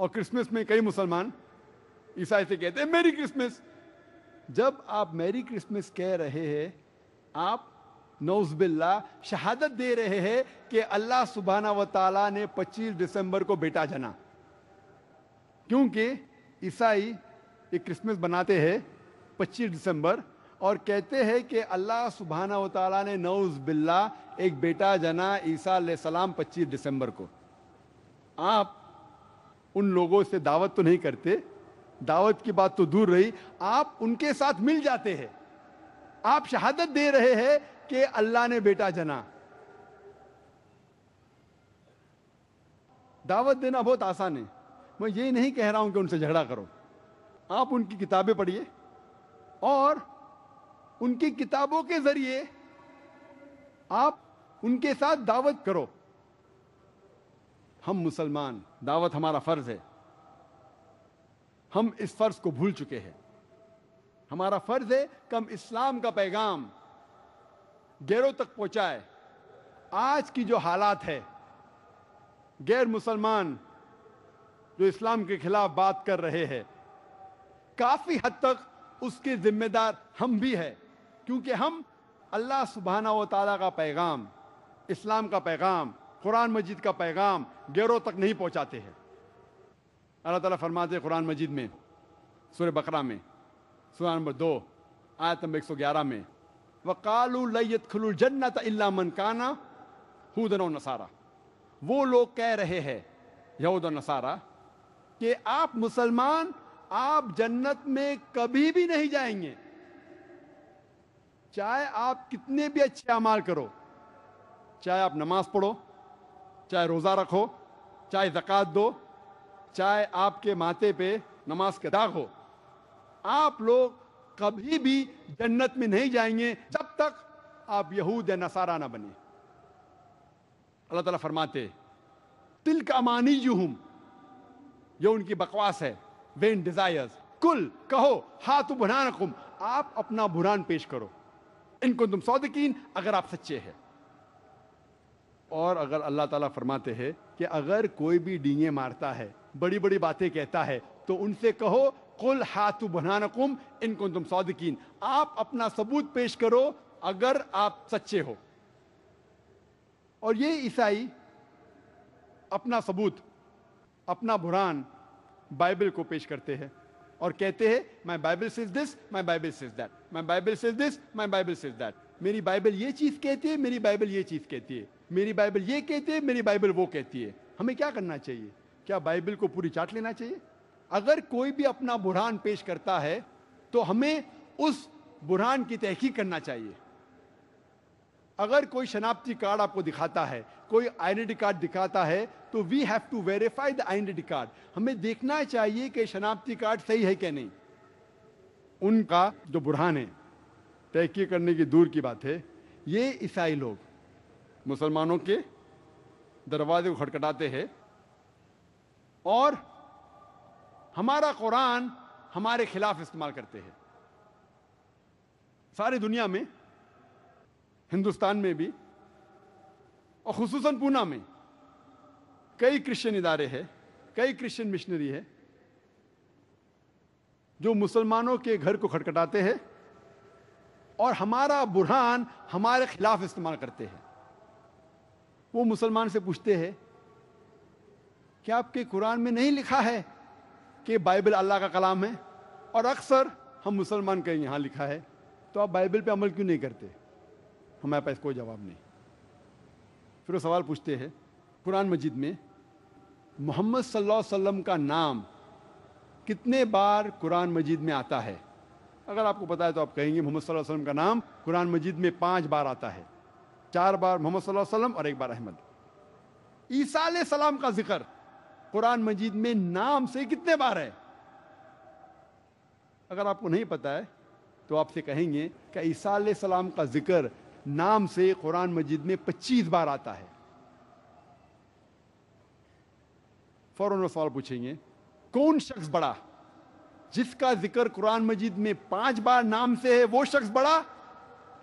और क्रिसमस में कई मुसलमान ईसाई से कहते हैं मेरी क्रिसमस जब आप मेरी क्रिसमस कह रहे हैं आप नौजबिल्ला शहादत दे रहे हैं कि अल्लाह सुबहाना व ताला ने 25 दिसंबर को बेटा जना क्योंकि ईसाई एक क्रिसमस बनाते हैं 25 दिसंबर और कहते हैं कि अल्लाह सुबहाना व ताला ने नौज बिल्ला एक बेटा जना ईसा सलाम 25 दिसंबर को आप उन लोगों से दावत तो नहीं करते दावत की बात तो दूर रही आप उनके साथ मिल जाते हैं आप शहादत दे रहे हैं कि अल्लाह ने बेटा जना दावत देना बहुत आसान है मैं यही नहीं कह रहा हूं कि उनसे झगड़ा करो आप उनकी किताबें पढ़िए और उनकी किताबों के जरिए आप उनके साथ दावत करो हम मुसलमान दावत हमारा फ़र्ज़ है हम इस फ़र्ज़ को भूल चुके हैं हमारा फ़र्ज़ है कि हम इस्लाम का पैगाम गैरों तक पहुँचाए आज की जो हालात है गैर मुसलमान जो इस्लाम के खिलाफ बात कर रहे हैं काफ़ी हद तक उसके ज़िम्मेदार हम भी हैं क्योंकि हम अल्लाह सुबहाना व ताली का पैगाम इस्लाम का पैगाम कुरान मजीद का पैगाम गैरों तक नहीं पहुँचाते हैं अल्लाह ताला फरमाते कुरान मजीद में सुर बकरा में सूर्य नंबर दो आयत नंबर एक सौ ग्यारह में वकालू लैत खलुल जन्नत इल्ला मनकाना हुदन और नसारा वो लोग कह रहे हैं यहूद और नसारा कि आप मुसलमान आप जन्नत में कभी भी नहीं जाएंगे चाहे आप कितने भी अच्छे अमाल करो चाहे आप नमाज पढ़ो चाहे रोज़ा रखो चाहे जक़ात दो चाहे आपके माथे पे नमाज के दाग हो आप लोग कभी भी जन्नत में नहीं जाएंगे जब तक आप यहूद नसारा ना बने अल्लाह ताला फरमाते तिल का मानी हूं यह उनकी बकवास है वेन डिजायर्स कुल कहो हाथ बुरहान आप अपना बुरान पेश करो इनको तुम सौदकीन अगर आप सच्चे हैं और अगर अल्लाह ताला फरमाते हैं कि अगर कोई भी डींगे मारता है बड़ी बड़ी बातें कहता है तो उनसे कहो कुल बना नकुम इनको तुम सौदकीन आप अपना सबूत पेश करो अगर आप सच्चे हो और ये ईसाई अपना सबूत अपना बुरान बाइबल को पेश करते हैं और कहते हैं my Bible says this my Bible says that my Bible says this my Bible says that मेरी बाइबल ये चीज़ कहती है मेरी बाइबल ये चीज़ कहती है मेरी बाइबल ये कहती है मेरी बाइबल वो कहती है हमें क्या करना चाहिए क्या बाइबल को पूरी चाट लेना चाहिए अगर कोई भी अपना बुरहान पेश करता है तो हमें उस बुरहान की तहकीक करना चाहिए अगर कोई शनाप्ती कार्ड आपको दिखाता है कोई आइडेंटी कार्ड दिखाता है तो we have to verify the identity card हमें देखना चाहिए कि शनाप्ती कार्ड सही है क्या नहीं उनका जो बुरहान है तहकीक करने की दूर की बात है ये ईसाई लोग मुसलमानों के दरवाजे को खटखटाते हैं और हमारा कुरान हमारे खिलाफ इस्तेमाल करते हैं सारी दुनिया में हिंदुस्तान में भी और खसूस पूना में कई क्रिश्चियन इदारे हैं कई क्रिश्चियन मिशनरी है जो मुसलमानों के घर को खटखटाते हैं और हमारा बुरहान हमारे खिलाफ इस्तेमाल करते हैं वो मुसलमान से पूछते हैं क्या आपके कुरान में नहीं लिखा है कि बाइबल अल्लाह का कलाम है और अक्सर हम मुसलमान कहेंगे यहाँ लिखा है तो आप बाइबल पे अमल क्यों नहीं करते हमारे पास कोई जवाब नहीं फिर वो सवाल पूछते हैं कुरान मजिद में मोहम्मद सल्लल्लाहु अलैहि वसल्लम का नाम कितने बार कुरान मजिद में आता है अगर आपको पता है तो आप कहेंगे मोहम्मद सल्लल्लाहु अलैहि वसल्लम का नाम कुरान मजिद में पाँच बार आता है चार बार मोहम्मद वसल्लम और एक बार अहमद ईसा सलाम का जिक्र कुरान मजीद में नाम से कितने बार है अगर आपको नहीं पता है तो आपसे कहेंगे कि ईसा सलाम का जिक्र नाम से कुरान मजीद में 25 बार आता है फौरन सवाल पूछेंगे कौन शख्स बड़ा जिसका जिक्र कुरान मजीद में पांच बार नाम से है वो शख्स बड़ा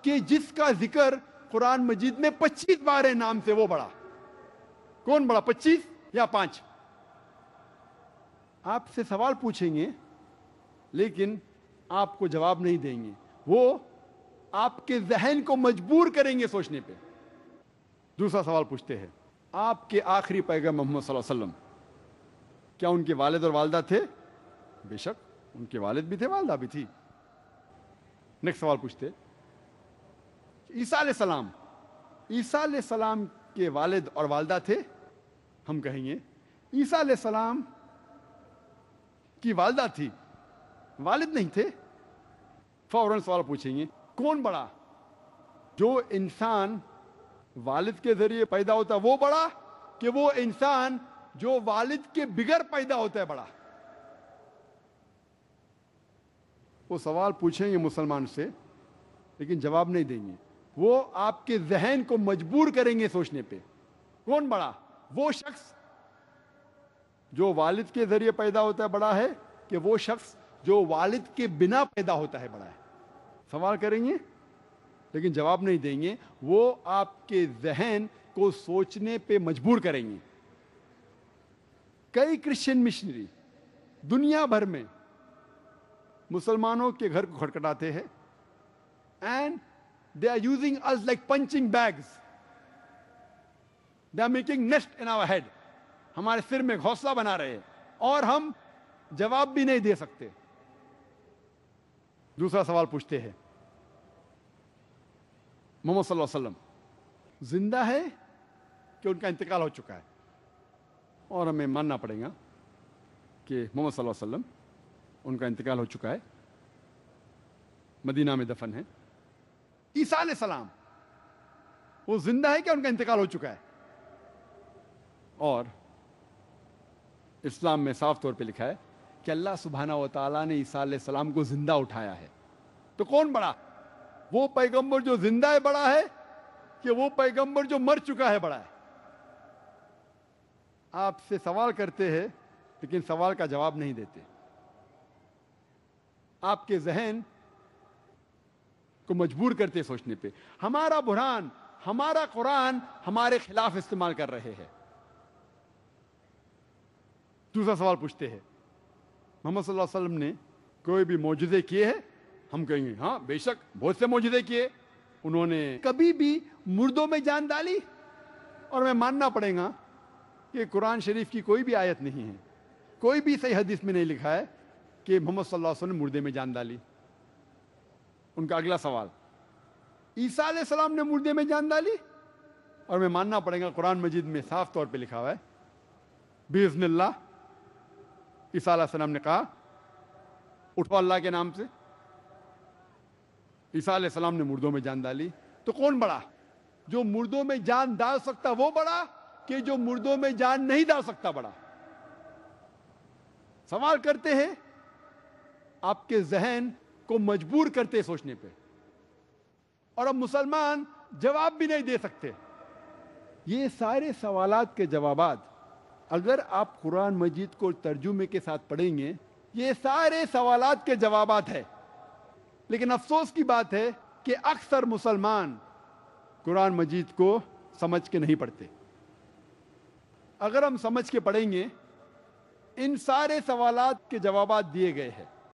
कि जिसका जिक्र कुरान मजीद में 25 बार है नाम से वो बड़ा कौन बड़ा 25 या पांच आपसे सवाल पूछेंगे लेकिन आपको जवाब नहीं देंगे वो आपके जहन को मजबूर करेंगे सोचने पे दूसरा सवाल पूछते हैं आपके आखिरी पैगम मोहम्मद वसल्लम क्या उनके वालिद और वालदा थे बेशक उनके वालिद भी थे वालदा भी थी नेक्स्ट सवाल पूछते हैं ईसा सलाम ईसा सलाम के वालिद और वालदा थे हम कहेंगे ईसा सलाम की वालदा थी वालिद नहीं थे फौरन सवाल पूछेंगे कौन बड़ा जो इंसान वालिद के जरिए पैदा होता वो बड़ा कि वो इंसान जो वालिद के बिगर पैदा होता है बड़ा वो सवाल पूछेंगे मुसलमान से लेकिन जवाब नहीं देंगे वो आपके जहन को मजबूर करेंगे सोचने पे कौन बड़ा वो शख्स जो वालिद के जरिए पैदा होता है बड़ा है कि वो शख्स जो वालिद के बिना पैदा होता है बड़ा है सवाल करेंगे लेकिन जवाब नहीं देंगे वो आपके जहन को सोचने पे मजबूर करेंगे कई क्रिश्चियन मिशनरी दुनिया भर में मुसलमानों के घर को खटखटाते हैं and They are using us like punching bags. They are making nest in our head. हमारे सिर में घोंसला बना रहे हैं और हम जवाब भी नहीं दे सकते दूसरा सवाल पूछते हैं मोहम्मद सल्लल्लाहु अलैहि वसल्लम जिंदा है कि उनका इंतकाल हो चुका है और हमें मानना पड़ेगा कि मोहम्मद सल्लल्लाहु अलैहि वसल्लम उनका इंतकाल हो चुका है मदीना में दफन है ईसा सलाम वो जिंदा है क्या उनका इंतकाल हो चुका है और इस्लाम में साफ तौर पे लिखा है कि अल्लाह सुबहाना वाली ने ईसा सलाम को जिंदा उठाया है तो कौन बड़ा वो पैगंबर जो जिंदा है बड़ा है कि वो पैगंबर जो मर चुका है बड़ा है आपसे सवाल करते हैं लेकिन सवाल का जवाब नहीं देते आपके जहन को मजबूर करते सोचने पे हमारा बुरहान हमारा कुरान हमारे खिलाफ इस्तेमाल कर रहे हैं दूसरा सवाल पूछते हैं मोहम्मद सल्लल्लाहु अलैहि वसल्लम ने कोई भी मौजूदे किए हैं हम कहेंगे हाँ बेशक बहुत से मौजूदे किए उन्होंने कभी भी मुर्दों में जान डाली और मैं मानना पड़ेगा कि कुरान शरीफ की कोई भी आयत नहीं है कोई भी सही हदीस में नहीं लिखा है कि मोहम्मद सल्लल्लाहु अलैहि वसल्लम ने मुर्दे में जान डाली उनका अगला सवाल ईसा सलाम ने मुर्दे में जान डाली और मैं मानना पड़ेगा कुरान मजीद में साफ तौर पे लिखा हुआ है बेजनल्ला ईसा सलाम ने कहा उठो अल्लाह के नाम से ईसा सलाम ने मुर्दों में जान डाली तो कौन बड़ा जो मुर्दों में जान डाल सकता वो बड़ा कि जो मुर्दों में जान नहीं डाल सकता बड़ा सवाल करते हैं आपके जहन को मजबूर करते सोचने पे और अब मुसलमान जवाब भी नहीं दे सकते ये सारे सवाल के जवाब अगर आप कुरान मजीद को तर्जुमे के साथ पढ़ेंगे ये सारे सवाल के जवाब है लेकिन अफसोस की बात है कि अक्सर मुसलमान कुरान मजीद को समझ के नहीं पढ़ते अगर हम समझ के पढ़ेंगे इन सारे सवाल के जवाब दिए गए हैं